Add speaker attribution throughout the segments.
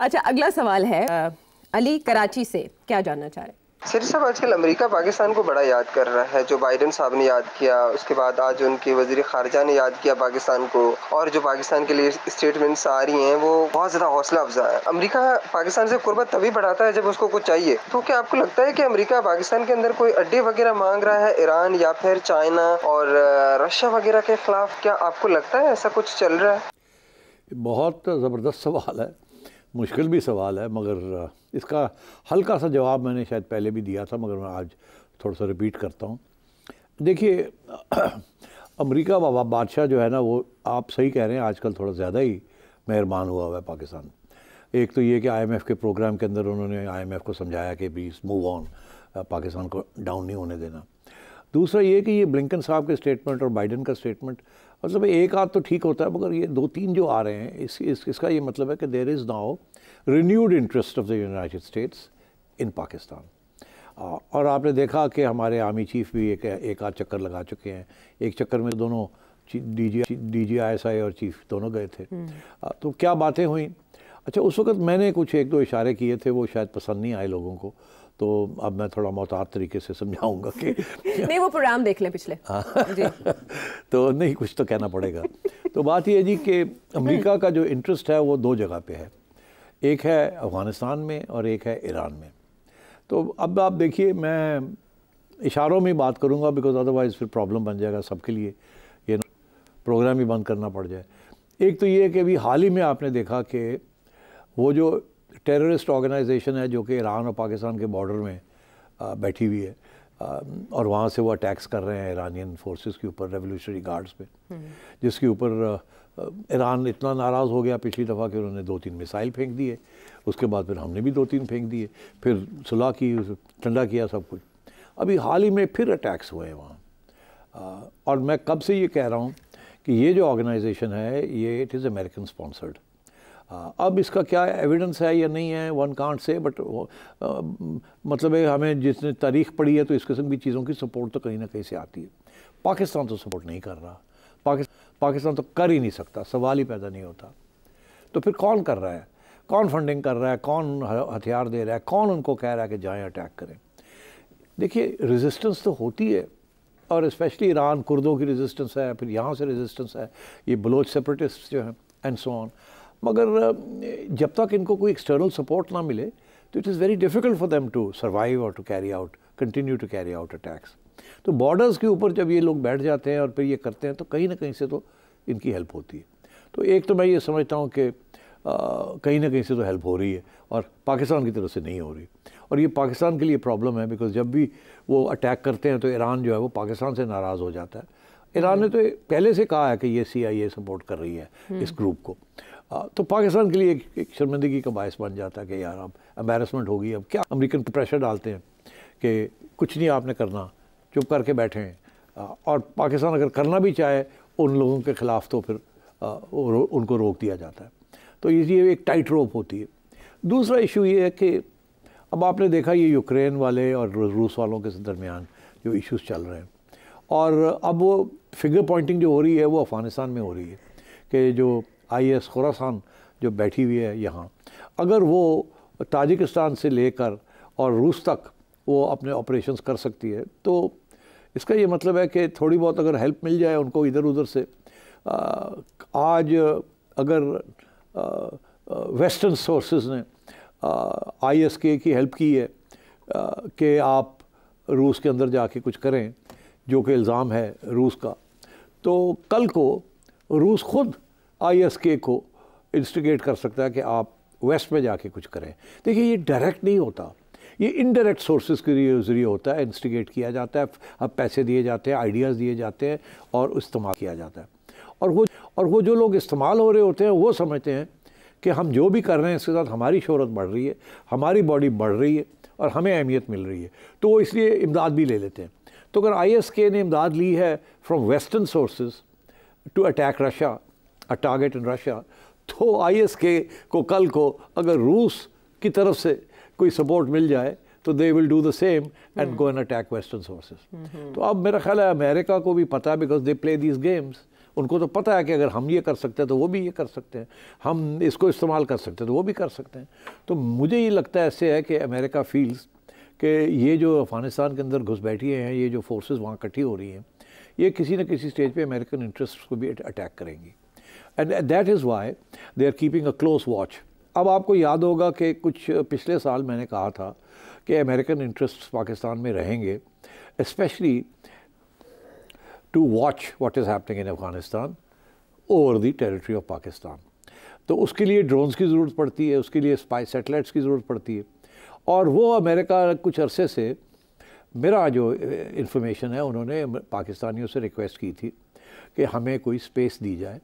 Speaker 1: अच्छा अगला सवाल है आ, अली कराची से क्या जानना चाह रहे हैं सर साहब आजकल अमेरिका पाकिस्तान को बड़ा याद कर रहा है जो बाइडन साहब ने याद किया उसके बाद आज उनके वजीर खारजा ने याद किया पाकिस्तान को और जो पाकिस्तान के लिए स्टेटमेंट्स आ रही हैं वो बहुत ज़्यादा हौसला अफजा है अमेरिका पाकिस्तान से कुर्बत तभी बढ़ाता है जब उसको कुछ चाहिए तो क्या आपको लगता है कि अमरीका पाकिस्तान के अंदर कोई अड्डे वगैरह मांग रहा है ईरान या फिर चाइना और रशिया वगैरह के खिलाफ क्या आपको लगता है ऐसा कुछ चल रहा है बहुत ज़बरदस्त सवाल है मुश्किल भी सवाल है मगर इसका हल्का सा जवाब मैंने शायद पहले भी दिया था मगर मैं आज थोड़ा सा रिपीट करता हूँ देखिए अमेरिका बादशाह जो है ना वो आप सही कह रहे हैं आजकल थोड़ा ज़्यादा ही मेहरबान हुआ हुआ है पाकिस्तान एक तो ये कि आईएमएफ के प्रोग्राम के अंदर उन्होंने आईएमएफ को समझाया कि प्लीज़ मूव ऑन पाकिस्तान को डाउन नहीं होने देना दूसरा ये कि ये ब्लिंकन साहब के स्टेटमेंट और बाइडन का स्टेटमेंट मतलब एक आध तो ठीक होता है मगर ये दो तीन जो आ रहे हैं इस, इस इसका ये मतलब है कि there is now renewed interest of the United States in Pakistan और आपने देखा कि हमारे आर्मी चीफ भी एक एक आध चक्कर लगा चुके हैं एक चक्कर में दोनों D G D G I S I और चीफ दोनों गए थे हम्म। तो क्या बातें हुई अच्छा उस वक्त मैंने कुछ एक दो इशारे किए थे वो शायद पसंद नहीं आए लोगों को तो अब मैं थोड़ा मोहतार तरीके से समझाऊंगा कि नहीं वो प्रोग्राम देख लें पिछले हाँ। जी। तो नहीं कुछ तो कहना पड़ेगा तो बात यह जी कि अमेरिका का जो इंटरेस्ट है वो दो जगह पे है एक है अफ़गानिस्तान में और एक है ईरान में तो अब आप देखिए मैं इशारों में बात करूँगा बिकॉज अदरवाइज़ फिर प्रॉब्लम बन जाएगा सबके लिए ये प्रोग्राम ही बंद करना पड़ जाए एक तो ये है कि अभी हाल ही में आपने देखा कि वो जो टेररिस्ट ऑर्गेनाइजेशन है जो कि ईरान और पाकिस्तान के बॉर्डर में आ, बैठी हुई है आ, और वहाँ से वो अटैक्स कर रहे हैं ईरानियन फोर्सेस के ऊपर रेवोल्यूशनरी गार्ड्स पे हम्म। जिसके ऊपर ईरान इतना नाराज़ हो गया पिछली दफ़ा कि उन्होंने दो तीन मिसाइल फेंक दिए उसके बाद फिर हमने भी दो तीन फेंक दिए फिर सुलह की ठंडा किया सब कुछ अभी हाल ही में फिर अटैक्स हुए हैं वहाँ और मैं कब से ये कह रहा हूँ कि ये जो ऑर्गेनाइजेशन है ये इट इज़ अमेरिकन स्पॉन्सर्ड हाँ, अब इसका क्या एविडेंस है या नहीं है वन कांट से बट मतलब है हमें जिसने तारीख पढ़ी है तो इस किस्म की चीज़ों की सपोर्ट तो कहीं ना कहीं से आती है पाकिस्तान तो सपोर्ट नहीं कर रहा पाकिस्तान पाकिस्तान तो कर ही नहीं सकता सवाल ही पैदा नहीं होता तो फिर कौन कर रहा है कौन फंडिंग कर रहा है कौन हथियार दे रहा है कौन उनको कह रहा है कि जाएँ अटैक करें देखिए रेजिस्टेंस तो होती है और स्पेशली ईरान कुर्दों की रेजिस्टेंस है फिर यहाँ से रेजिस्टेंस है ये बलोच सेपरेटिस्ट जो हैं एंड सो ऑन मगर जब तक इनको कोई एक्सटर्नल सपोर्ट ना मिले तो it is very difficult for them to survive और to carry out continue to carry out attacks तो बॉर्डर्स के ऊपर जब ये लोग बैठ जाते हैं और फिर ये करते हैं तो कहीं ना कहीं से तो इनकी हेल्प होती है तो एक तो मैं ये समझता हूँ कि कहीं ना कहीं से तो हेल्प हो रही है और पाकिस्तान की तरफ से नहीं हो रही और ये पाकिस्तान के लिए प्रॉब्लम है बिकॉज जब भी वो अटैक करते हैं तो ईरान जो है वो पाकिस्तान से नाराज़ हो जाता है ईरान ने तो पहले से कहा है कि ये सीआईए सपोर्ट कर रही है हम्म। इस ग्रुप को तो पाकिस्तान के लिए एक, एक शर्मिंदगी का बायस बन जाता है कि यार अब एम्बेरसमेंट होगी अब क्या अमेरिकन प्रेशर तो डालते हैं कि कुछ नहीं आपने करना चुप करके बैठे हैं और पाकिस्तान अगर करना भी चाहे उन लोगों के ख़िलाफ़ तो फिर उनको रोक दिया जाता है तो ये एक टाइट रोप होती है दूसरा इशू ये है कि अब आपने देखा ये यूक्रेन वाले और रूस वालों के दरमियान जो इश्यूज चल रहे हैं और अब वो फिगर पॉइंटिंग जो हो रही है वो अफ़गानिस्तान में हो रही है कि जो आई एस खुरासान जो बैठी हुई है यहाँ अगर वो ताजिकिस्तान से लेकर और रूस तक वो अपने ऑपरेशंस कर सकती है तो इसका ये मतलब है कि थोड़ी बहुत अगर हेल्प मिल जाए उनको इधर उधर से आ, आज अगर वेस्टर्न सोर्सेज ने आई एस के की हेल्प की है कि आप रूस के अंदर जाके कुछ करें जो कि इल्ज़ाम है रूस का तो कल को रूस खुद आईएसके को इंस्टिगेट कर सकता है कि आप वेस्ट में जाके कुछ करें देखिए ये डायरेक्ट नहीं होता ये इनडायरेक्ट सोर्सेज के ज़रिए होता है इंस्टिगेट किया जाता है अब पैसे दिए जाते हैं आइडियाज़ दिए जाते हैं और इस्तेमाल किया जाता है और वो और वो जो लोग इस्तेमाल हो रहे होते हैं वो समझते हैं कि हम जो भी कर रहे हैं इसके साथ हमारी शहरत बढ़ रही है हमारी बॉडी बढ़ रही है और हमें अहमियत मिल रही है तो वो इसलिए इमदाद भी ले लेते हैं तो अगर आई ने इमदाद ली है from western sources to attack Russia a target in Russia तो आई को कल को अगर रूस की तरफ से कोई सपोर्ट मिल जाए तो they will do the same and go an attack western sources तो अब मेरा ख्याल है अमेरिका को भी पता है because they play these games उनको तो पता है कि अगर हम ये कर सकते हैं तो वो भी ये कर सकते हैं हम इसको इस्तेमाल कर सकते हैं तो वो भी कर सकते हैं तो मुझे ये लगता है ऐसे है कि अमेरिका फील्स कि ये जो अफ़गानिस्तान के अंदर घुस बैठी हैं ये जो फोर्सेस वहाँ इकट्ठी हो रही हैं ये किसी न किसी स्टेज पे अमेरिकन इंटरेस्ट को भी अटैक करेंगी and that is why they are keeping a close watch अब आपको याद होगा कि कुछ पिछले साल मैंने कहा था कि अमेरिकन इंटरेस्ट पाकिस्तान में रहेंगे especially to watch what is happening in Afghanistan over the territory of Pakistan तो उसके लिए ड्रोन्स की ज़रूरत पड़ती है उसके लिए स्पाई सेटेलाइट्स की ज़रूरत पड़ती है और वो अमेरिका कुछ अरसे से मेरा जो इंफॉर्मेशन है उन्होंने पाकिस्तानियों से रिक्वेस्ट की थी कि हमें कोई स्पेस दी जाए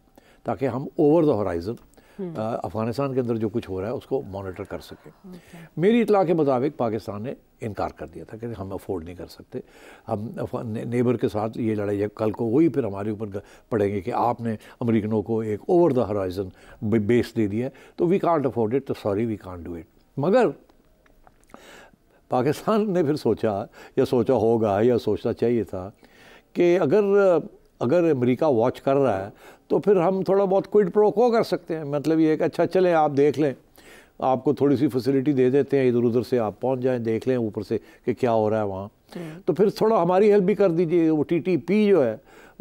Speaker 1: ताकि हम over the horizon hmm. Afghanistan के अंदर जो कुछ हो रहा है उसको मॉनिटर कर सकें मेरी इतला के मुताबिक पाकिस्तान ने इनकार कर दिया था कि हम अफोर्ड नहीं कर सकते हम नेबर के साथ ये लड़ाई कल को वही फिर हमारे ऊपर पड़ेंगे कि आपने अमरीकनों को एक ओवर द हराइजन बेस दे दिया तो वी कांट अफोर्ड इट तो sorry we can't do it मगर पाकिस्तान ने फिर सोचा या सोचा होगा या सोचना चाहिए था कि अगर अगर अमेरिका वॉच कर रहा है तो फिर हम थोड़ा बहुत क्विड प्रोको कर सकते हैं मतलब ये कि अच्छा चलें आप देख लें आपको थोड़ी सी फैसिलिटी दे देते हैं इधर उधर से आप पहुंच जाएं देख लें ऊपर से कि क्या हो रहा है वहाँ हम्म। तो फिर थोड़ा हमारी हेल्प भी कर दीजिए वो टीटीपी जो है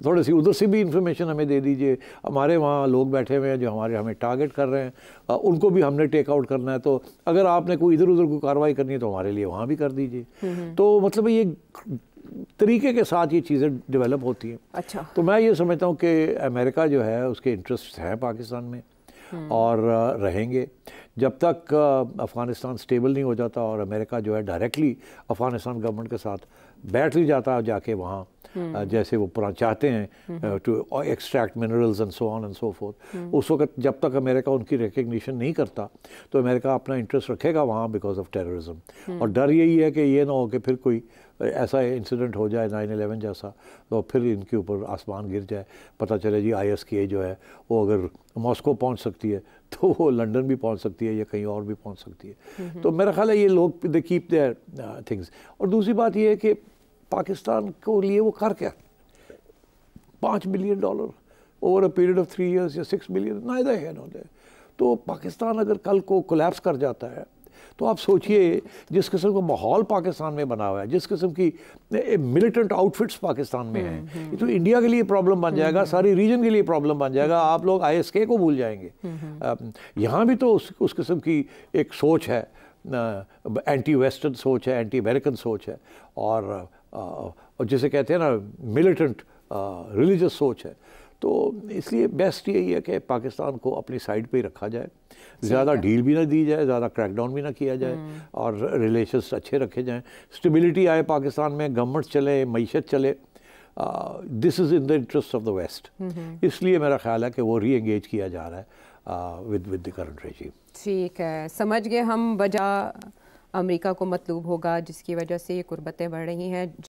Speaker 1: थोड़ी सी उधर से भी इन्फॉर्मेशन हमें दे दीजिए हमारे वहाँ लोग बैठे हुए हैं जो हमारे हमें टारगेट कर रहे हैं उनको भी हमने टेकआउट करना है तो अगर आपने कोई इधर उधर कोई कार्रवाई करनी है तो हमारे लिए वहाँ भी कर दीजिए हम्म। तो मतलब ये तरीके के साथ ये चीज़ें डेवलप होती हैं अच्छा तो मैं ये समझता हूँ कि अमेरिका जो है उसके इंटरेस्ट हैं पाकिस्तान में हम्म। और रहेंगे जब तक अफ़गानिस्तान स्टेबल नहीं हो जाता और अमेरिका जो है डायरेक्टली अफ़गानिस्तान गवर्नमेंट के साथ बैठ नहीं जाता जाके वहाँ हम्म। जैसे वो पुराना चाहते हैं to extract minerals and so on and so forth उस वक्त जब तक अमेरिका उनकी रिकग्निशन नहीं करता तो अमेरिका अपना इंटरेस्ट रखेगा वहाँ बिकॉज ऑफ टेररिज्म और डर यही है कि ये ना हो कि फिर कोई ऐसा इंसिडेंट हो जाए नाइन अलेवन जैसा तो फिर इनके ऊपर आसमान गिर जाए पता चले जी आई एस की जो है वो अगर मॉस्को पहुँच सकती है तो वो लंदन भी पहुंच सकती है या कहीं और भी पहुंच सकती है तो मेरा ख्याल है ये लोग दे कीप देयर थिंग्स और दूसरी बात ये है कि पाकिस्तान को लिए वो कर क्या पाँच million dollar over a period of three years या सिक्स ना नायदा है इन्होंने तो पाकिस्तान अगर कल को कोलेप्स कर जाता है तो आप सोचिए जिस किस्म का माहौल पाकिस्तान में बना हुआ है जिस किस्म की मिलिटेंट आउटफिट्स पाकिस्तान में हम्म, हैं ये हम्म। तो इंडिया के लिए प्रॉब्लम बन जाएगा हम्म, सारी रीजन के लिए प्रॉब्लम बन जाएगा आप लोग आईएसके को भूल जाएंगे यहाँ भी तो उस उस किस्म की एक सोच है एंटी वेस्टर्न सोच है एंटी अमेरिकन सोच है और, और जिसे कहते हैं ना मिलिटेंट रिलीजस सोच है तो इसलिए बेस्ट यही है कि पाकिस्तान को अपनी साइड पे ही रखा जाए ज़्यादा डील भी ना दी जाए ज़्यादा क्रैकडाउन भी ना किया जाए हम्म। और रिलेशन अच्छे रखे जाएँ स्टेबिलिटी आए पाकिस्तान में गवर्नमेंट चले मीशत चले this is in the interest of the west इसलिए मेरा ख्याल है कि वो री एंगेज किया जा रहा है with with the current regime ठीक है समझ गए हम वजह अमेरिका को मतलूब होगा जिसकी वजह से ये गुरबतें बढ़ रही हैं